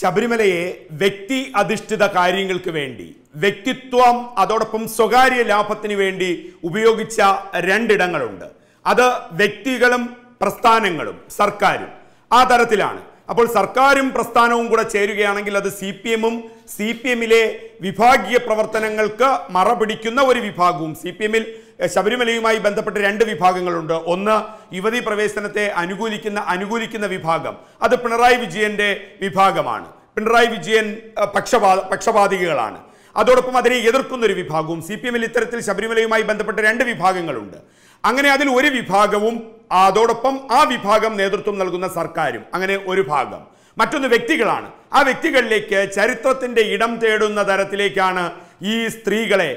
ശബരിമലയെ വ്യക്തി അധിഷ്ഠിത കാര്യങ്ങൾക്ക് വേണ്ടി വ്യക്തിത്വം അതോടൊപ്പം സ്വകാര്യ ലാഭത്തിന് വേണ്ടി ഉപയോഗിച്ച രണ്ടിടങ്ങളുണ്ട് അത് വ്യക്തികളും പ്രസ്ഥാനങ്ങളും സർക്കാരും ആ തരത്തിലാണ് അപ്പോൾ സർക്കാരും പ്രസ്ഥാനവും കൂടെ ചേരുകയാണെങ്കിൽ അത് സി പി എമ്മും സി പി എമ്മിലെ വിഭാഗീയ പ്രവർത്തനങ്ങൾക്ക് മറപിടിക്കുന്ന ഒരു വിഭാഗവും സി പി എമ്മിൽ ശബരിമലയുമായി ബന്ധപ്പെട്ട് രണ്ട് വിഭാഗങ്ങളുണ്ട് ഒന്ന് യുവതി പ്രവേശനത്തെ അനുകൂലിക്കുന്ന അനുകൂലിക്കുന്ന വിഭാഗം അത് പിണറായി വിജയന്റെ വിഭാഗമാണ് പിണറായി വിജയൻ പക്ഷപാ പക്ഷപാതികളാണ് അതോടൊപ്പം അതിനെ എതിർക്കുന്നൊരു വിഭാഗവും സി പി എമ്മിൽ ഇത്തരത്തിൽ ശബരിമലയുമായി ബന്ധപ്പെട്ട രണ്ട് വിഭാഗങ്ങളുണ്ട് അങ്ങനെ അതിൽ ഒരു വിഭാഗവും അതോടൊപ്പം ആ വിഭാഗം നേതൃത്വം നൽകുന്ന സർക്കാരും അങ്ങനെ ഒരു ഭാഗം മറ്റൊന്ന് വ്യക്തികളാണ് ആ വ്യക്തികളിലേക്ക് ചരിത്രത്തിൻ്റെ ഇടം തേടുന്ന തരത്തിലേക്കാണ് ഈ സ്ത്രീകളെ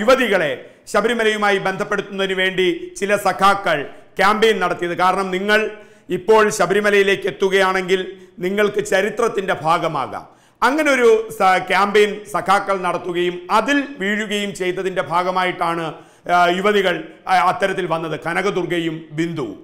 യുവതികളെ ശബരിമലയുമായി ബന്ധപ്പെടുത്തുന്നതിന് വേണ്ടി ചില സഖാക്കൾ ക്യാമ്പയിൻ നടത്തിയത് കാരണം നിങ്ങൾ ഇപ്പോൾ ശബരിമലയിലേക്ക് എത്തുകയാണെങ്കിൽ നിങ്ങൾക്ക് ചരിത്രത്തിൻ്റെ ഭാഗമാകാം അങ്ങനെ ഒരു ക്യാമ്പയിൻ സഖാക്കൾ നടത്തുകയും അതിൽ വീഴുകയും ചെയ്തതിൻ്റെ ഭാഗമായിട്ടാണ് യുവതികൾ അത്തരത്തിൽ വന്നത് കനകദുർഗയും ബിന്ദുവും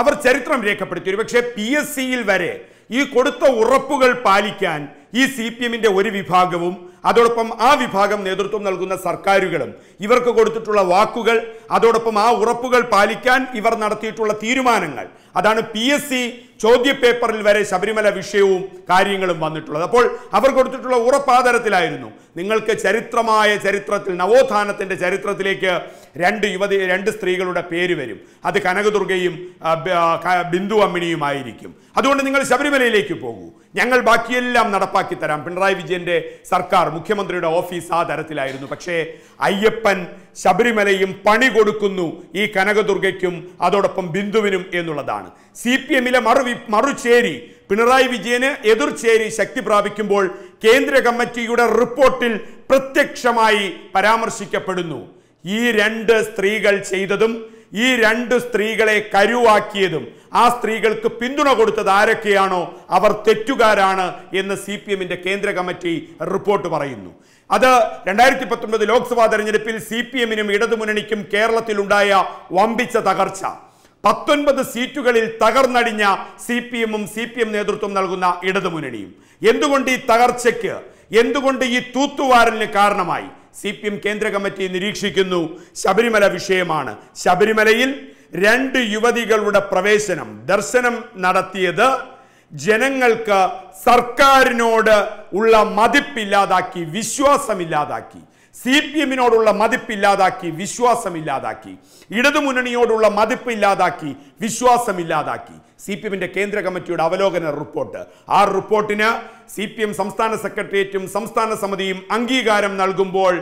അവർ ചരിത്രം രേഖപ്പെടുത്തി പക്ഷേ പി എസ് സിയിൽ വരെ ഈ കൊടുത്ത ഉറപ്പുകൾ പാലിക്കാൻ ഈ സി പി എമ്മിൻ്റെ ഒരു വിഭാഗവും അതോടൊപ്പം ആ വിഭാഗം നേതൃത്വം നൽകുന്ന സർക്കാരുകളും ഇവർക്ക് കൊടുത്തിട്ടുള്ള വാക്കുകൾ അതോടൊപ്പം ആ ഉറപ്പുകൾ പാലിക്കാൻ ഇവർ നടത്തിയിട്ടുള്ള തീരുമാനങ്ങൾ അതാണ് പി ചോദ്യപേപ്പറിൽ വരെ ശബരിമല വിഷയവും കാര്യങ്ങളും വന്നിട്ടുള്ളത് അപ്പോൾ അവർ കൊടുത്തിട്ടുള്ള ഉറപ്പാദരത്തിലായിരുന്നു നിങ്ങൾക്ക് ചരിത്രമായ ചരിത്രത്തിൽ നവോത്ഥാനത്തിൻ്റെ ചരിത്രത്തിലേക്ക് രണ്ട് യുവതി രണ്ട് സ്ത്രീകളുടെ പേര് വരും അത് കനകദുർഗയും ബിന്ദു അമ്മിണിയുമായിരിക്കും അതുകൊണ്ട് നിങ്ങൾ ശബരിമലയിലേക്ക് പോകൂ ഞങ്ങൾ ബാക്കിയെല്ലാം നടപ്പാക്കി തരാം പിണറായി വിജയന്റെ സർക്കാർ മുഖ്യമന്ത്രിയുടെ ഓഫീസ് ആ തരത്തിലായിരുന്നു പക്ഷേ അയ്യപ്പൻ ശബരിമലയും പണി കൊടുക്കുന്നു ഈ കനകദുർഗയ്ക്കും അതോടൊപ്പം ബിന്ദുവിനും എന്നുള്ളതാണ് സി പി എമ്മിലെ മറു മറുചേരി പിണറായി വിജയന് എതിർചേരി ശക്തി പ്രാപിക്കുമ്പോൾ കേന്ദ്ര കമ്മിറ്റിയുടെ റിപ്പോർട്ടിൽ പ്രത്യക്ഷമായി പരാമർശിക്കപ്പെടുന്നു ഈ രണ്ട് സ്ത്രീകൾ ചെയ്തതും ഈ രണ്ട് സ്ത്രീകളെ കരുവാക്കിയതും ആ സ്ത്രീകൾക്ക് പിന്തുണ കൊടുത്തത് ആരൊക്കെയാണോ അവർ തെറ്റുകാരാണ് എന്ന് സി പി എമ്മിൻ്റെ കേന്ദ്ര കമ്മിറ്റി റിപ്പോർട്ട് പറയുന്നു അത് രണ്ടായിരത്തി പത്തൊമ്പത് ലോക്സഭാ തെരഞ്ഞെടുപ്പിൽ സി പി എമ്മിനും ഇടതുമുന്നണിക്കും കേരളത്തിലുണ്ടായ വമ്പിച്ച തകർച്ച പത്തൊൻപത് സീറ്റുകളിൽ തകർന്നടിഞ്ഞ സി പി എമ്മും സി പി എം നേതൃത്വം നൽകുന്ന ഇടതുമുന്നണിയും എന്തുകൊണ്ട് ഈ തകർച്ചയ്ക്ക് എന്തുകൊണ്ട് ഈ തൂത്തുവാരലിന് കാരണമായി സി പി എം കേന്ദ്ര കമ്മിറ്റി നിരീക്ഷിക്കുന്നു ശബരിമല വിഷയമാണ് ശബരിമലയിൽ രണ്ട് യുവതികളുടെ പ്രവേശനം ദർശനം നടത്തിയത് ജനങ്ങൾക്ക് സർക്കാരിനോട് ഉള്ള മതിപ്പില്ലാതാക്കി വിശ്വാസമില്ലാതാക്കി സി പി എമ്മിനോടുള്ള മതിപ്പില്ലാതാക്കി വിശ്വാസമില്ലാതാക്കി ഇടതുമുന്നണിയോടുള്ള മതിപ്പില്ലാതാക്കി വിശ്വാസമില്ലാതാക്കി സി പി എമ്മിന്റെ കേന്ദ്ര കമ്മിറ്റിയുടെ അവലോകന റിപ്പോർട്ട് ആ റിപ്പോർട്ടിന് സി പി എം സംസ്ഥാന സെക്രട്ടേറിയറ്റും സംസ്ഥാന സമിതിയും അംഗീകാരം നൽകുമ്പോൾ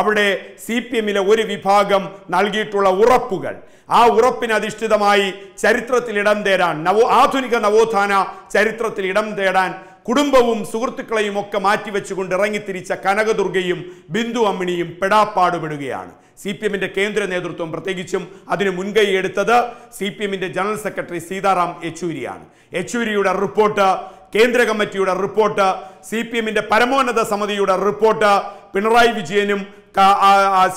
അവിടെ സി പി എമ്മിലെ ഒരു വിഭാഗം നൽകിയിട്ടുള്ള ഉറപ്പുകൾ ആ ഉറപ്പിനധിഷ്ഠിതമായി ചരിത്രത്തിൽ ഇടം തേടാൻ നവോ ആധുനിക നവോത്ഥാന ചരിത്രത്തിൽ ഇടം തേടാൻ കുടുംബവും സുഹൃത്തുക്കളെയും ഒക്കെ മാറ്റിവെച്ചുകൊണ്ട് ഇറങ്ങിത്തിരിച്ച കനകദുർഗയും ബിന്ദു അമ്മിണിയും പെടാപ്പാടുപെടുകയാണ് സി പി എമ്മിന്റെ കേന്ദ്ര നേതൃത്വം പ്രത്യേകിച്ചും അതിന് മുൻകൈ എടുത്തത് സി പി എമ്മിന്റെ ജനറൽ സെക്രട്ടറി സീതാറാം യെച്ചൂരിയാണ് യെച്ചൂരിയുടെ റിപ്പോർട്ട് കേന്ദ്ര കമ്മിറ്റിയുടെ റിപ്പോർട്ട് സി പി എമ്മിന്റെ പരമോന്നത സമിതിയുടെ റിപ്പോർട്ട് പിണറായി വിജയനും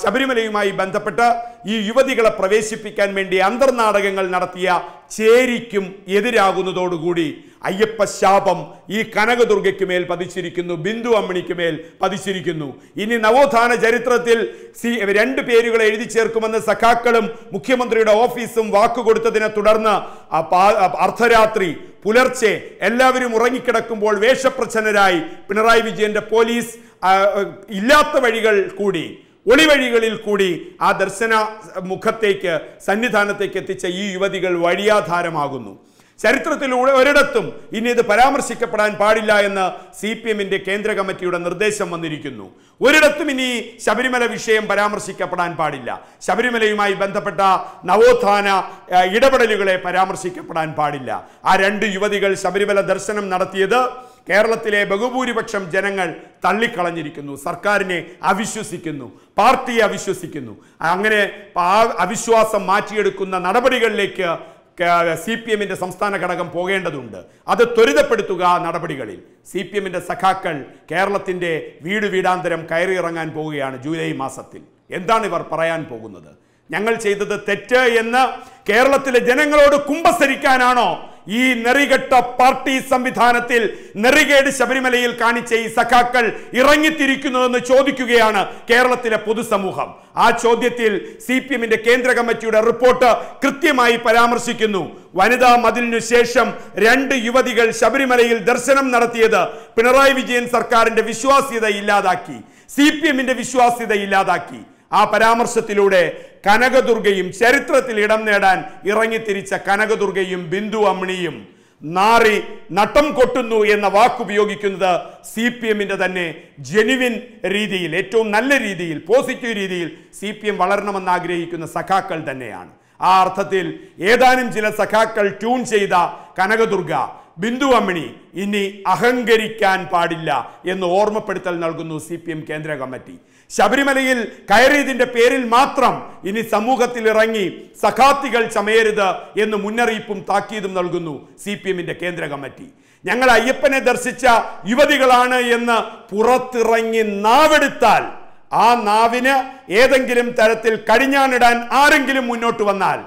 ശബരിമലയുമായി ബന്ധപ്പെട്ട് ഈ യുവതികളെ പ്രവേശിപ്പിക്കാൻ വേണ്ടി അന്തർനാടകങ്ങൾ നടത്തിയ ചേരിക്കും എതിരാകുന്നതോടുകൂടി അയ്യപ്പ ശാപം ഈ കനകദുർഗയ്ക്ക് മേൽ പതിച്ചിരിക്കുന്നു ബിന്ദു അമ്മണിക്ക് മേൽ പതിച്ചിരിക്കുന്നു ഇനി നവോത്ഥാന ചരിത്രത്തിൽ സി രണ്ട് പേരുകൾ എഴുതി ചേർക്കുമെന്ന് സഖാക്കളും മുഖ്യമന്ത്രിയുടെ ഓഫീസും വാക്കുകൊടുത്തതിനെ തുടർന്ന് അർദ്ധരാത്രി പുലർച്ചെ എല്ലാവരും ഉറങ്ങിക്കിടക്കുമ്പോൾ വേഷപ്രച്ഛന്നരായി പിണറായി വിജയന്റെ പോലീസ് ഇല്ലാത്ത വഴികൾ കൂടി ഒളിവഴികളിൽ കൂടി ആ ദർശന മുഖത്തേക്ക് സന്നിധാനത്തേക്ക് എത്തിച്ച ഈ യുവതികൾ വഴിയാധാരമാകുന്നു ചരിത്രത്തിലൂടെ ഒരിടത്തും ഇനി ഇത് പരാമർശിക്കപ്പെടാൻ പാടില്ല എന്ന് സി പി എമ്മിന്റെ കേന്ദ്ര കമ്മിറ്റിയുടെ നിർദ്ദേശം വന്നിരിക്കുന്നു ഒരിടത്തും ഇനി ശബരിമല വിഷയം പരാമർശിക്കപ്പെടാൻ പാടില്ല ശബരിമലയുമായി ബന്ധപ്പെട്ട നവോത്ഥാന ഇടപെടലുകളെ പരാമർശിക്കപ്പെടാൻ പാടില്ല ആ രണ്ട് യുവതികൾ ശബരിമല ദർശനം നടത്തിയത് കേരളത്തിലെ ബഹുഭൂരിപക്ഷം ജനങ്ങൾ തള്ളിക്കളഞ്ഞിരിക്കുന്നു സർക്കാരിനെ അവിശ്വസിക്കുന്നു പാർട്ടിയെ അവിശ്വസിക്കുന്നു അങ്ങനെ അവിശ്വാസം മാറ്റിയെടുക്കുന്ന നടപടികളിലേക്ക് സി പി എമ്മിൻ്റെ സംസ്ഥാന ഘടകം പോകേണ്ടതുണ്ട് അത് ത്വരിതപ്പെടുത്തുക നടപടികളിൽ സി പി എമ്മിൻ്റെ സഖാക്കൾ കേരളത്തിൻ്റെ വീട് വീടാന്തരം കയറിയിറങ്ങാൻ പോവുകയാണ് ജൂലൈ മാസത്തിൽ എന്താണ് ഇവർ പറയാൻ പോകുന്നത് ഞങ്ങൾ ചെയ്തത് തെറ്റ് എന്ന് കേരളത്തിലെ ജനങ്ങളോട് കുമ്പസരിക്കാനാണോ ഈ നെറികെട്ട പാർട്ടി സംവിധാനത്തിൽ നെറികേട് ശബരിമലയിൽ കാണിച്ച ഈ സഖാക്കൾ ഇറങ്ങിത്തിരിക്കുന്നതെന്ന് ചോദിക്കുകയാണ് കേരളത്തിലെ പൊതുസമൂഹം ആ ചോദ്യത്തിൽ സി പി എമ്മിന്റെ കേന്ദ്ര കമ്മിറ്റിയുടെ റിപ്പോർട്ട് കൃത്യമായി പരാമർശിക്കുന്നു വനിതാ മതിലിനു ശേഷം രണ്ട് യുവതികൾ ശബരിമലയിൽ ദർശനം നടത്തിയത് പിണറായി വിജയൻ സർക്കാരിന്റെ വിശ്വാസ്യത ഇല്ലാതാക്കി സി പി എമ്മിന്റെ വിശ്വാസ്യത ഇല്ലാതാക്കി ആ പരാമർശത്തിലൂടെ കനകദുർഗയും ചരിത്രത്തിൽ ഇടം നേടാൻ ഇറങ്ങിത്തിരിച്ച കനകദുർഗയും ബിന്ദു അമ്ണിയും നാറി നട്ടം കൊട്ടുന്നു എന്ന വാക്കുപയോഗിക്കുന്നത് സി പി എമ്മിൻ്റെ തന്നെ ജെനുവിൻ രീതിയിൽ ഏറ്റവും നല്ല രീതിയിൽ പോസിറ്റീവ് രീതിയിൽ സി പി എം വളരണമെന്ന് ആഗ്രഹിക്കുന്ന സഖാക്കൾ തന്നെയാണ് ആ അർത്ഥത്തിൽ ഏതാനും ചില സഖാക്കൾ ട്യൂൺ ചെയ്ത കനകദുർഗ ബിന്ദു അമ്മിണി ഇനി അഹങ്കരിക്കാൻ പാടില്ല എന്ന് ഓർമ്മപ്പെടുത്തൽ നൽകുന്നു സി പി എം കേന്ദ്ര കമ്മിറ്റി ശബരിമലയിൽ കയറിയതിൻ്റെ പേരിൽ മാത്രം ഇനി സമൂഹത്തിൽ ഇറങ്ങി സഖാത്തികൾ ചമയരുത് എന്ന് മുന്നറിയിപ്പും താക്കീതും നൽകുന്നു സി പി എമ്മിൻ്റെ കേന്ദ്ര കമ്മിറ്റി ഞങ്ങൾ അയ്യപ്പനെ ദർശിച്ച യുവതികളാണ് എന്ന് പുറത്തിറങ്ങി നാവെടുത്താൽ ആ നാവിന് ഏതെങ്കിലും തരത്തിൽ കടിഞ്ഞാണിടാൻ ആരെങ്കിലും മുന്നോട്ട് വന്നാൽ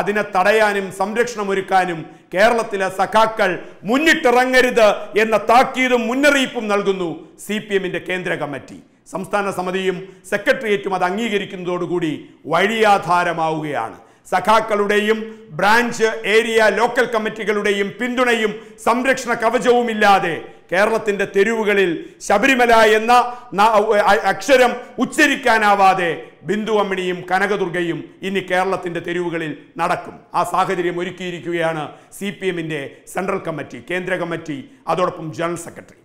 അതിനെ തടയാനും സംരക്ഷണം ഒരുക്കാനും കേരളത്തിലെ സഖാക്കൾ മുന്നിട്ടിറങ്ങരുത് എന്ന താക്കീതും മുന്നറിയിപ്പും നൽകുന്നു സി പി എമ്മിൻ്റെ കേന്ദ്ര കമ്മിറ്റി സംസ്ഥാന സമിതിയും സെക്രട്ടേറിയറ്റും അത് അംഗീകരിക്കുന്നതോടുകൂടി വഴിയാധാരമാവുകയാണ് സഖാക്കളുടെയും ബ്രാഞ്ച് ഏരിയ ലോക്കൽ കമ്മിറ്റികളുടെയും പിന്തുണയും സംരക്ഷണ കവചവുമില്ലാതെ കേരളത്തിൻ്റെ തെരുവുകളിൽ ശബരിമല എന്ന അക്ഷരം ഉച്ചരിക്കാനാവാതെ ബിന്ദു അമ്മിണിയും കനകദുർഗയും ഇനി കേരളത്തിൻ്റെ തെരുവുകളിൽ നടക്കും ആ സാഹചര്യം ഒരുക്കിയിരിക്കുകയാണ് സി സെൻട്രൽ കമ്മിറ്റി കേന്ദ്ര കമ്മിറ്റി അതോടൊപ്പം ജനറൽ സെക്രട്ടറി